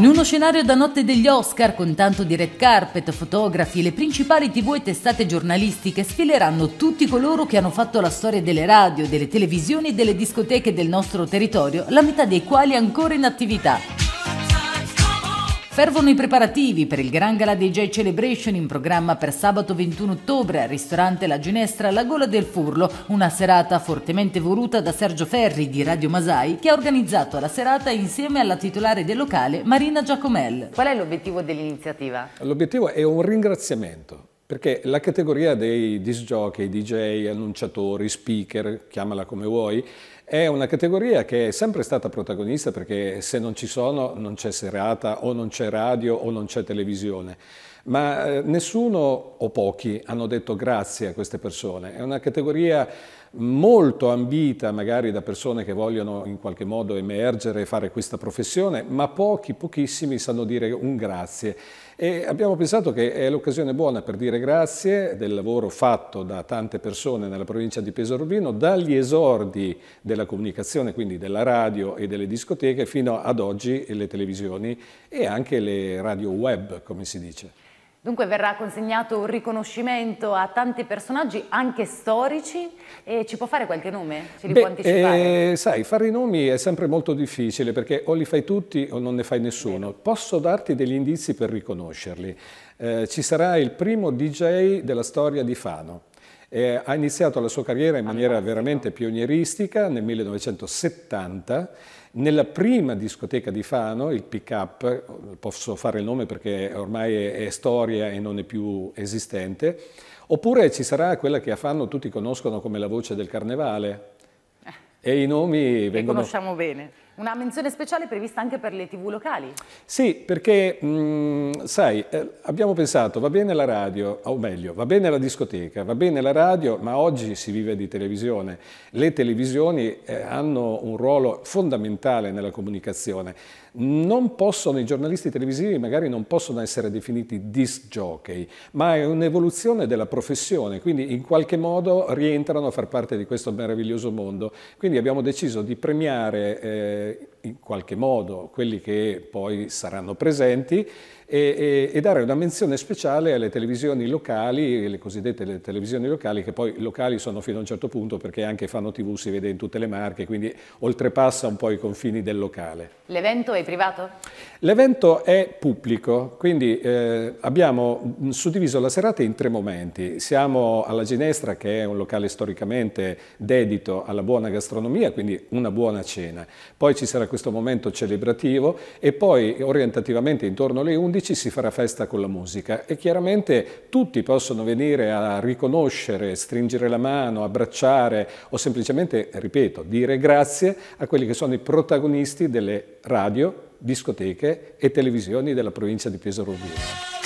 In uno scenario da notte degli Oscar, con tanto di red carpet, fotografi, le principali tv e testate giornalistiche sfileranno tutti coloro che hanno fatto la storia delle radio, delle televisioni e delle discoteche del nostro territorio, la metà dei quali ancora in attività. Fervono i preparativi per il Gran Gala DJ Celebration in programma per sabato 21 ottobre al ristorante La Ginestra La Gola del Furlo, una serata fortemente voluta da Sergio Ferri di Radio Masai che ha organizzato la serata insieme alla titolare del locale Marina Giacomel. Qual è l'obiettivo dell'iniziativa? L'obiettivo è un ringraziamento perché la categoria dei disc jockey, DJ, annunciatori, speaker, chiamala come vuoi, è una categoria che è sempre stata protagonista perché se non ci sono non c'è serata o non c'è radio o non c'è televisione. Ma eh, nessuno o pochi hanno detto grazie a queste persone. È una categoria molto ambita magari da persone che vogliono in qualche modo emergere e fare questa professione, ma pochi, pochissimi sanno dire un grazie. E abbiamo pensato che è l'occasione buona per dire grazie del lavoro fatto da tante persone nella provincia di Pesorvino, dagli esordi della comunicazione, quindi della radio e delle discoteche, fino ad oggi le televisioni e anche le radio web, come si dice. Dunque verrà consegnato un riconoscimento a tanti personaggi, anche storici, e ci può fare qualche nome? Ce li Beh, può anticipare? Eh, sai, fare i nomi è sempre molto difficile perché o li fai tutti o non ne fai nessuno. Bene. Posso darti degli indizi per riconoscerli. Eh, ci sarà il primo DJ della storia di Fano. Eh, ha iniziato la sua carriera in ah, maniera veramente pionieristica nel 1970 nella prima discoteca di Fano, il Pick Up, posso fare il nome perché ormai è storia e non è più esistente, oppure ci sarà quella che a Fano tutti conoscono come la voce del carnevale, eh. e i nomi vengono... Li conosciamo bene una menzione speciale prevista anche per le tv locali. Sì, perché mh, sai, eh, abbiamo pensato va bene la radio, o meglio, va bene la discoteca, va bene la radio, ma oggi si vive di televisione. Le televisioni eh, hanno un ruolo fondamentale nella comunicazione. Non possono, i giornalisti televisivi magari non possono essere definiti disc jockey, ma è un'evoluzione della professione, quindi in qualche modo rientrano a far parte di questo meraviglioso mondo. Quindi abbiamo deciso di premiare eh, in qualche modo quelli che poi saranno presenti e, e, e, dare una menzione speciale alle televisioni locali, le cosiddette televisioni locali, che poi locali sono fino a un certo punto perché anche Fanno TV si vede in tutte le marche, quindi oltrepassa un po' i confini del locale. L'evento è privato? L'evento è pubblico, quindi eh, abbiamo suddiviso la serata in tre momenti. Siamo alla Ginestra, che è un locale storicamente dedito alla buona gastronomia, quindi una buona cena. Poi ci sarà questo momento celebrativo e poi orientativamente intorno alle 11 si farà festa con la musica e chiaramente tutti possono venire a riconoscere, stringere la mano, abbracciare o semplicemente, ripeto, dire grazie a quelli che sono i protagonisti delle radio, discoteche e televisioni della provincia di Pesaro Urbino.